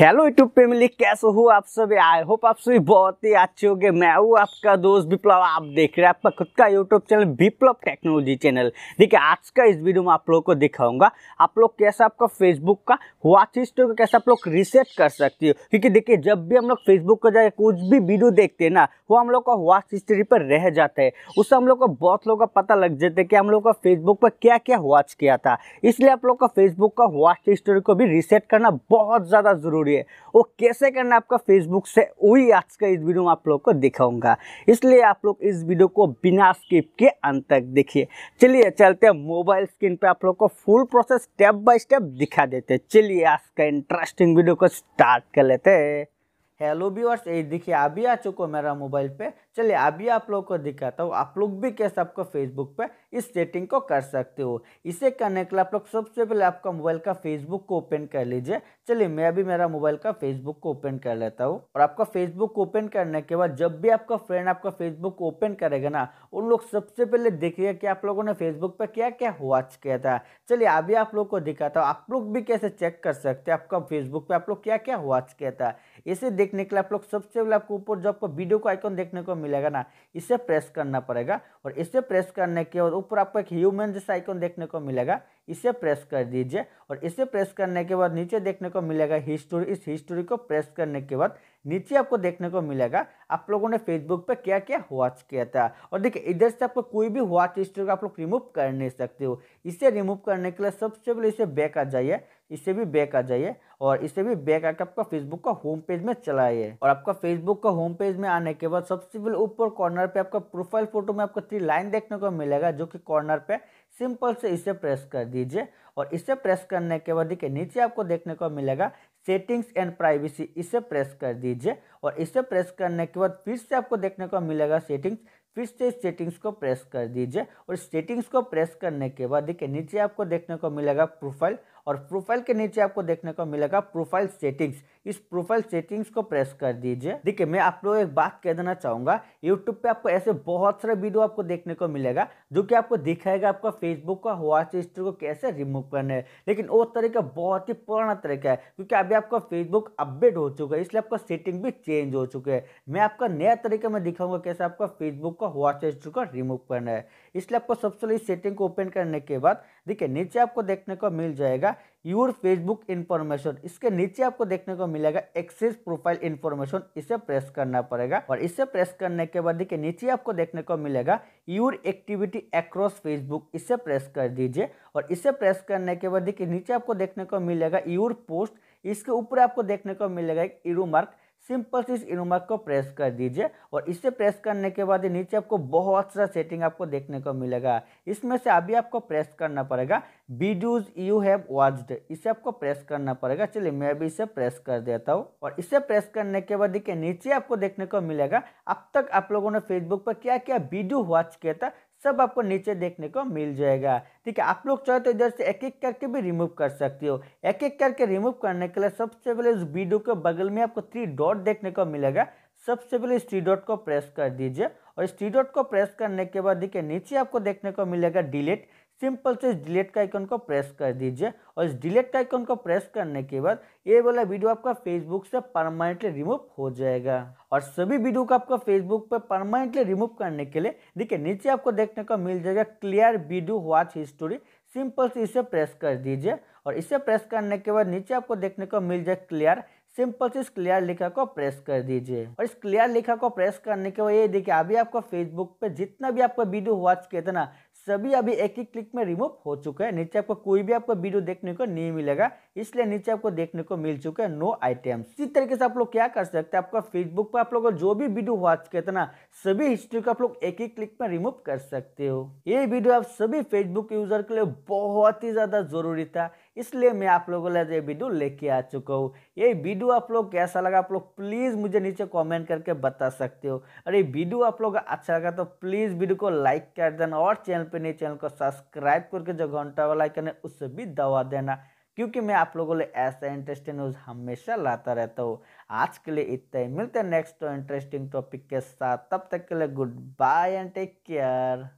hello YouTube family कैसे हो आप सभी आई होप आप सभी बहुत ही अच्छे गए मैं हूँ आपका दोस्त विप्लव आप देख रहे हैं आपका खुद का YouTube channel Viplav technology channel देखिए आज का इस वीडियो में आप लोगों को दिखाऊंगा आप लोग कैसे आपका फेसबुक का वॉच हिस्ट्री को कैसे आप लोग रिसेट कर सकती हो क्योंकि देखिए जब भी हम लोग फेसबुक का जाए कुछ भी वीडियो देखते हैं ना वो हम लोग का वॉच हिस्ट्री पर रह जाता है उससे हम लोग को बहुत लोगों का पता लग जाता है कि हम लोग का फेसबुक पर क्या क्या वॉच किया था इसलिए आप लोग का फेसबुक का वॉच हिस्ट्री को भी रिसेट करना बहुत ज़्यादा जरूरी जरूरी है वो कैसे करना है आपका फेसबुक से वही आज का इस वीडियो में आप लोग को दिखाऊंगा इसलिए आप लोग इस वीडियो को बिना स्किप के अंत तक देखिए चलिए चलते मोबाइल स्क्रीन पे आप लोग को full process step by step दिखा देते हैं चलिए आज का इंटरेस्टिंग वीडियो को स्टार्ट कर लेते हेलो व्यूअर्स ये देखिए अभी आ चुको मेरा मोबाइल पे चलिए अभी आप लोग को दिखाता हूँ आप लोग भी कैसे आपको फेसबुक पे इस सेटिंग को कर सकते हो इसे करने के लिए आप लोग सबसे पहले आपका मोबाइल का फेसबुक को ओपन कर लीजिए चलिए मैं अभी मेरा मोबाइल का फेसबुक को ओपन कर लेता हूँ और आपका फेसबुक ओपन करने के बाद जब भी आपका फ्रेंड आपका फेसबुक ओपन करेगा ना उन लोग सबसे पहले देखिएगा कि आप लोगों ने फेसबुक पर क्या क्या वॉच किया था चलिए अभी आप लोग को दिखाता हूँ आप लोग भी कैसे चेक कर सकते हैं आपका फेसबुक पर आप लोग क्या क्या वॉच किया था इसे देखने के लिए आप लोग सबसे पहले आपको ऊपर जो आपको वीडियो को आइकॉन देखने को मिलेगा ना इसे प्रेस करना पड़ेगा और इसे प्रेस करने के बाद ऊपर आपको एक ह्यूमन जैसा आइकन देखने को मिलेगा इसे प्रेस कर दीजिए और इसे प्रेस करने के बाद नीचे देखने को मिलेगा हिस्ट्री इस हिस्ट्री को प्रेस करने के बाद नीचे आपको देखने को मिलेगा आप लोगों ने फेसबुक पे क्या क्या वॉच किया था और देखिए इधर से आपको कोई भी वॉच हिस्ट्री को आप लोग रिमूव कर नहीं सकते हो इसे रिमूव करने के लिए सबसे पहले इसे बैक आ जाइए इसे भी बैक आ जाइए और इसे भी बैक आके आपका फेसबुक का होम पेज में चलाइए और आपका फेसबुक का होम पेज में आने के बाद सबसे पहले ऊपर कॉर्नर पे आपका प्रोफाइल फोटो में आपको थ्री लाइन देखने को मिलेगा जो कि कॉर्नर पे सिंपल से इसे प्रेस कर दीजिए और इसे प्रेस करने के बाद देखिए नीचे आपको देखने को मिलेगा सेटिंग्स एंड प्राइवेसी इसे प्रेस कर दीजिए और इसे प्रेस करने के बाद फिर से आपको देखने को मिलेगा सेटिंग्स फिर से इस सेटिंग्स को प्रेस कर दीजिए और सेटिंग्स को प्रेस करने के बाद देखिए नीचे आपको देखने को मिलेगा प्रोफाइल और प्रोफाइल के नीचे आपको देखने को मिलेगा प्रोफाइल सेटिंग्स इस प्रोफाइल सेटिंग्स को प्रेस कर दीजिए देखिए मैं आप लोग एक बात कह देना चाहूंगा यूट्यूब पे आपको ऐसे बहुत सारे वीडियो आपको देखने को मिलेगा जो कि आपको दिखाएगा आपका फेसबुक का व्हाट्स हिस्ट्री को कैसे रिमूव करना है लेकिन वो तरीका बहुत ही पुराना तरीका है क्योंकि अभी आपका फेसबुक अपडेट हो चुका है इसलिए आपका सेटिंग भी चेंज हो चुके हैं मैं आपका नया तरीका में दिखाऊंगा कैसे आपका फेसबुक का व्हाट्स हिस्ट्री को रिमूव करना है इसलिए आपको सबसे पहले इस सेटिंग को ओपन करने के बाद देखिए नीचे आपको देखने को मिल जाएगा योर फेसबुक इन्फॉर्मेशन इसके नीचे आपको देखने को मिलेगा एक्सेस प्रोफाइल इन्फॉर्मेशन इसे प्रेस करना पड़ेगा और इसे प्रेस करने के बाद देखिए नीचे आपको देखने को मिलेगा योर एक्टिविटी अक्रॉस फेसबुक इसे प्रेस कर दीजिए और इसे प्रेस करने के बाद देखिए नीचे आपको देखने को मिलेगा योर पोस्ट इसके ऊपर आपको देखने को मिलेगा एक इरू मार्क सिंपल सी इस इनोमार्क को प्रेस कर दीजिए और इसे प्रेस करने के बाद नीचे आपको बहुत सारा सेटिंग आपको देखने को मिलेगा इसमें से अभी आपको प्रेस करना पड़ेगा वीडियोज यू हैव वॉच्ड इसे आपको प्रेस करना पड़ेगा चलिए मैं भी इसे प्रेस कर देता हूँ और इसे प्रेस करने के बाद देखिए नीचे आपको देखने को मिलेगा अब तक आप लोगों ने फेसबुक पर क्या क्या वीडियो वॉच किया था सब आपको नीचे देखने को मिल जाएगा ठीक है आप लोग चाहे तो इधर से एक एक करके भी रिमूव कर सकते हो एक एक करके रिमूव करने के लिए सबसे पहले उस वीडियो के बगल में आपको थ्री डॉट देखने को मिलेगा सबसे पहले इस थ्री डॉट को प्रेस कर दीजिए और इस थ्री डॉट को प्रेस करने के बाद देखिए नीचे आपको देखने को मिलेगा डिलीट सिंपल से इस डिलीट का आइकन को प्रेस कर दीजिए और इस डिलीट का आइकन को प्रेस करने के बाद ये वाला वीडियो आपका फेसबुक से परमानेंटली रिमूव हो जाएगा और सभी वीडियो को आपको फेसबुक पर परमानेंटली रिमूव करने के लिए देखिए नीचे आपको देखने को मिल जाएगा clear video watch history simple से इसे प्रेस कर दीजिए और इसे प्रेस करने के बाद नीचे आपको देखने को मिल जाए क्लियर सिंपल से इस क्लियर लिखा को प्रेस कर दीजिए और इस क्लियर लिखा को प्रेस करने के बाद ये देखिए अभी आपको फेसबुक पे जितना भी आपका वीडियो वॉच किया था ना सभी अभी एक ही क्लिक में रिमूव हो चुका है नीचे आपको कोई भी आपको वीडियो देखने को नहीं मिलेगा इसलिए नीचे आपको देखने को मिल चुका है नो आइटम इसी तरीके से आप लोग क्या कर सकते हैं आपका फेसबुक पर आप लोग जो भी वीडियो वॉच किया था ना सभी हिस्ट्री को आप लोग एक ही क्लिक में रिमूव कर सकते हो ये वीडियो आप सभी फेसबुक यूजर के लिए बहुत ही ज़्यादा ज़रूरी था इसलिए मैं आप लोगों के लिए तो ये वीडियो लेके आ चुका हूँ ये वीडियो आप लोग कैसा लगा आप लोग प्लीज़ मुझे नीचे कमेंट करके बता सकते हो और ये वीडियो आप लोग अच्छा लगा तो प्लीज़ वीडियो को लाइक कर देना और चैनल पे नए चैनल को सब्सक्राइब करके जो घंटा वाला आइकन है उससे भी दवा देना क्योंकि मैं आप लोगों के लिए ऐसा इंटरेस्टिंग न्यूज़ हमेशा लाता रहता हूँ आज के लिए इतना ही मिलते हैं नेक्स्ट इंटरेस्टिंग टॉपिक के साथ तब तक के लिए goodbye and take care